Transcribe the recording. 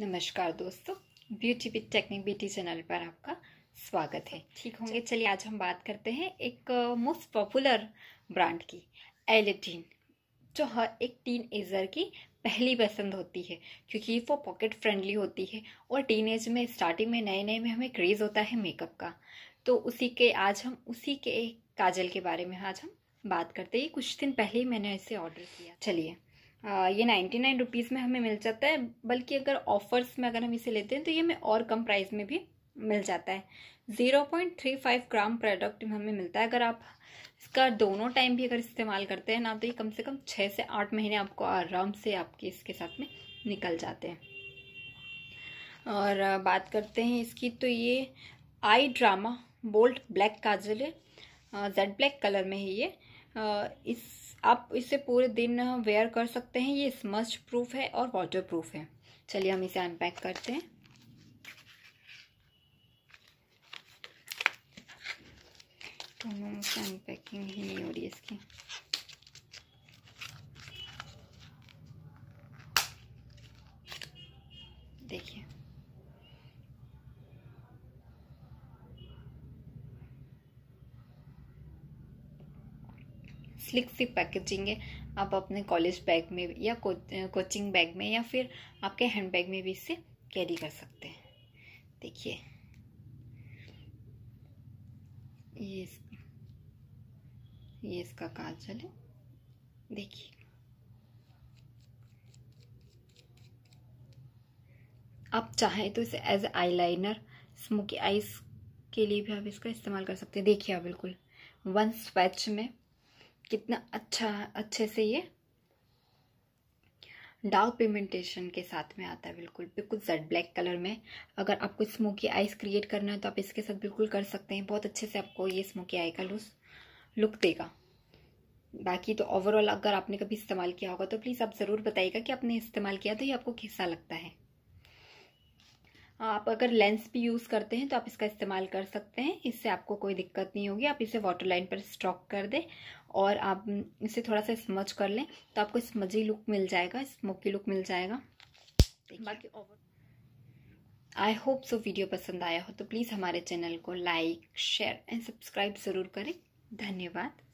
नमस्कार दोस्तों beauty with technique beauty channel पर आपका स्वागत है ठीक होंगे तो चलिए आज हम बात करते हैं एक मोस्ट पॉपुलर ब्रांड की एलेटीन जो हर एक टीन एजर की पहली पसंद होती है क्योंकि वो पॉकेट फ्रेंडली होती है और टीन एज में स्टार्टिंग में नए नए में हमें क्रेज़ होता है मेकअप का तो उसी के आज हम उसी के काजल के बारे में आज हम बात करते हैं कुछ दिन पहले ही मैंने इसे ऑर्डर किया चलिए ये नाइन्टी नाइन रुपीज़ में हमें मिल जाता है बल्कि अगर ऑफर्स में अगर हम इसे लेते हैं तो ये हमें और कम प्राइस में भी मिल जाता है zero point three five gram product में हमें मिलता है अगर आप इसका दोनों टाइम भी अगर इस्तेमाल करते हैं ना तो ये कम से कम छः से आठ महीने आपको आराम से आपके इसके साथ में निकल जाते हैं और बात करते हैं इसकी तो ये eye drama bold black kajal है जेड ब्लैक कलर में है ये इस आप इसे पूरे दिन वेयर कर सकते हैं ये स्मच प्रूफ है और वाटर प्रूफ है चलिए हम इसे अनपैक करते हैं तो अनपैकिंग ही नहीं हो रही इसकी देखिए स्लिक सी पैकेजिंग है आप अपने कॉलेज बैग में या को, कोचिंग बैग में या फिर आपके हैंड बैग में भी इसे कैरी कर सकते हैं देखिए ये इस, ये इसका काजल है देखिए आप चाहें तो इसे as eyeliner smoky eyes के लिए भी आप इसका इस्तेमाल कर सकते हैं देखिए आप बिल्कुल वन स्वेच में कितना अच्छा अच्छे से ये डार्क पिगमेंटेशन के साथ में आता है बिल्कुल बिल्कुल जेड ब्लैक कलर में अगर आपको स्मोकी आइस क्रिएट करना है तो आप इसके साथ बिल्कुल कर सकते हैं बहुत अच्छे से आपको ये स्मोकी आई का लुस लुक देगा बाकी तो ओवरऑल अगर आपने कभी इस्तेमाल किया होगा तो प्लीज़ आप ज़रूर बताइएगा कि आपने इस्तेमाल किया तो ये आपको कैसा लगता है आप अगर लेंस भी यूज़ करते हैं तो आप इसका इस्तेमाल कर सकते हैं इससे आपको कोई दिक्कत नहीं होगी आप इसे वाटर लाइन पर स्ट्रॉक कर दें और आप इसे थोड़ा सा स्मच कर लें तो आपको स्मजी लुक मिल जाएगा स्मोकी लुक मिल जाएगा बाकी आई होप सो वीडियो पसंद आया हो तो प्लीज़ हमारे चैनल को लाइक शेयर एंड सब्सक्राइब ज़रूर करें धन्यवाद